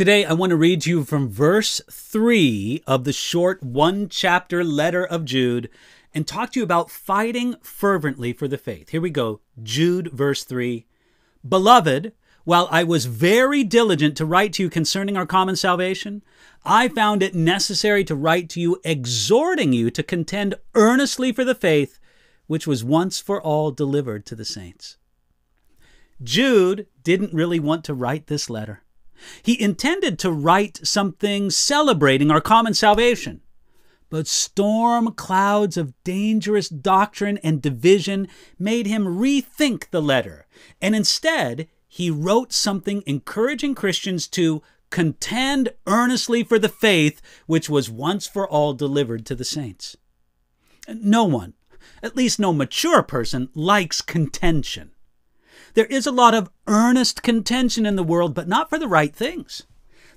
Today, I want to read to you from verse 3 of the short one chapter letter of Jude and talk to you about fighting fervently for the faith. Here we go Jude, verse 3. Beloved, while I was very diligent to write to you concerning our common salvation, I found it necessary to write to you, exhorting you to contend earnestly for the faith which was once for all delivered to the saints. Jude didn't really want to write this letter. He intended to write something celebrating our common salvation. But storm clouds of dangerous doctrine and division made him rethink the letter, and instead, he wrote something encouraging Christians to contend earnestly for the faith which was once for all delivered to the saints. No one, at least no mature person, likes contention. There is a lot of earnest contention in the world, but not for the right things.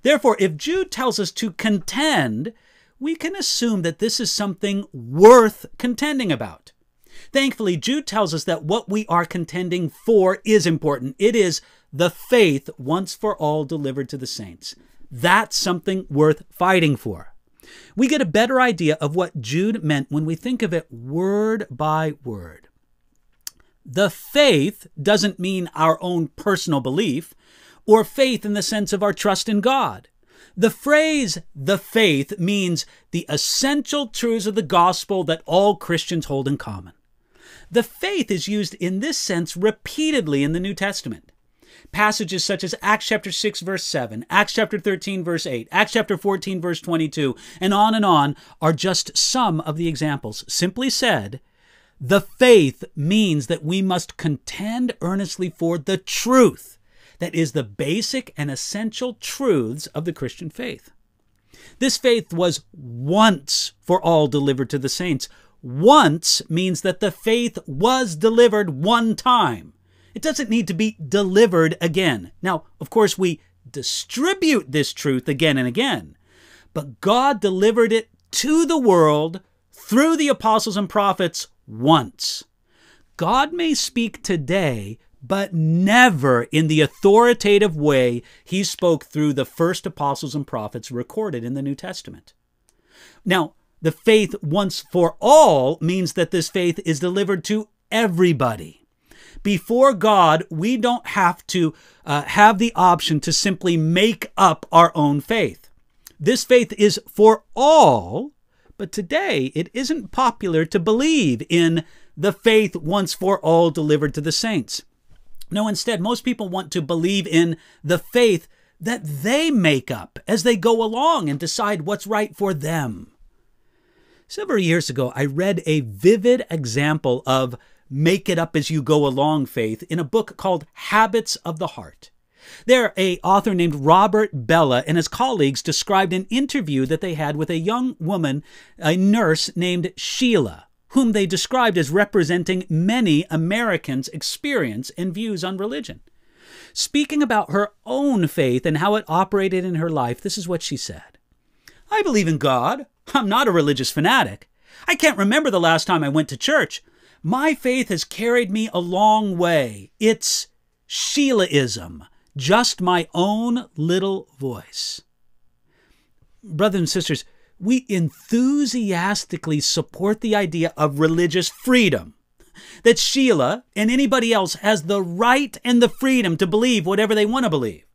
Therefore, if Jude tells us to contend, we can assume that this is something worth contending about. Thankfully, Jude tells us that what we are contending for is important. It is the faith once for all delivered to the saints. That's something worth fighting for. We get a better idea of what Jude meant when we think of it word by word. The faith doesn't mean our own personal belief or faith in the sense of our trust in God. The phrase the faith means the essential truths of the gospel that all Christians hold in common. The faith is used in this sense repeatedly in the New Testament. Passages such as Acts chapter 6 verse 7, Acts chapter 13 verse 8, Acts chapter 14 verse 22, and on and on are just some of the examples. Simply said, the faith means that we must contend earnestly for the truth that is the basic and essential truths of the Christian faith. This faith was once for all delivered to the saints. Once means that the faith was delivered one time. It doesn't need to be delivered again. Now, of course, we distribute this truth again and again, but God delivered it to the world through the apostles and prophets once. God may speak today, but never in the authoritative way he spoke through the first apostles and prophets recorded in the New Testament. Now, the faith once for all means that this faith is delivered to everybody. Before God, we don't have to uh, have the option to simply make up our own faith. This faith is for all but today, it isn't popular to believe in the faith once for all delivered to the saints. No, instead, most people want to believe in the faith that they make up as they go along and decide what's right for them. Several years ago, I read a vivid example of make it up as you go along faith in a book called Habits of the Heart. There, a author named Robert Bella and his colleagues described an interview that they had with a young woman, a nurse named Sheila, whom they described as representing many Americans' experience and views on religion. Speaking about her own faith and how it operated in her life, this is what she said I believe in God. I'm not a religious fanatic. I can't remember the last time I went to church. My faith has carried me a long way. It's Sheilaism just my own little voice. Brothers and sisters, we enthusiastically support the idea of religious freedom. That Sheila and anybody else has the right and the freedom to believe whatever they want to believe.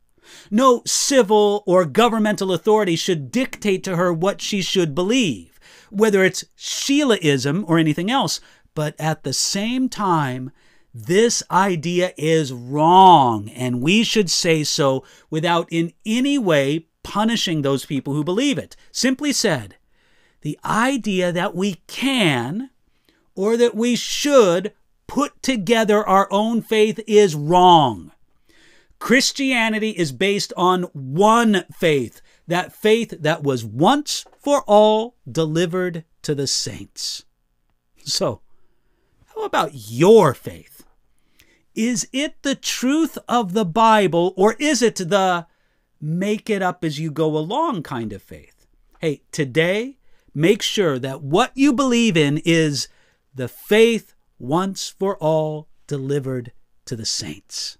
No civil or governmental authority should dictate to her what she should believe, whether it's Sheilaism or anything else. But at the same time, this idea is wrong, and we should say so without in any way punishing those people who believe it. Simply said, the idea that we can or that we should put together our own faith is wrong. Christianity is based on one faith, that faith that was once for all delivered to the saints. So, how about your faith? Is it the truth of the Bible or is it the make it up as you go along kind of faith? Hey, today, make sure that what you believe in is the faith once for all delivered to the saints.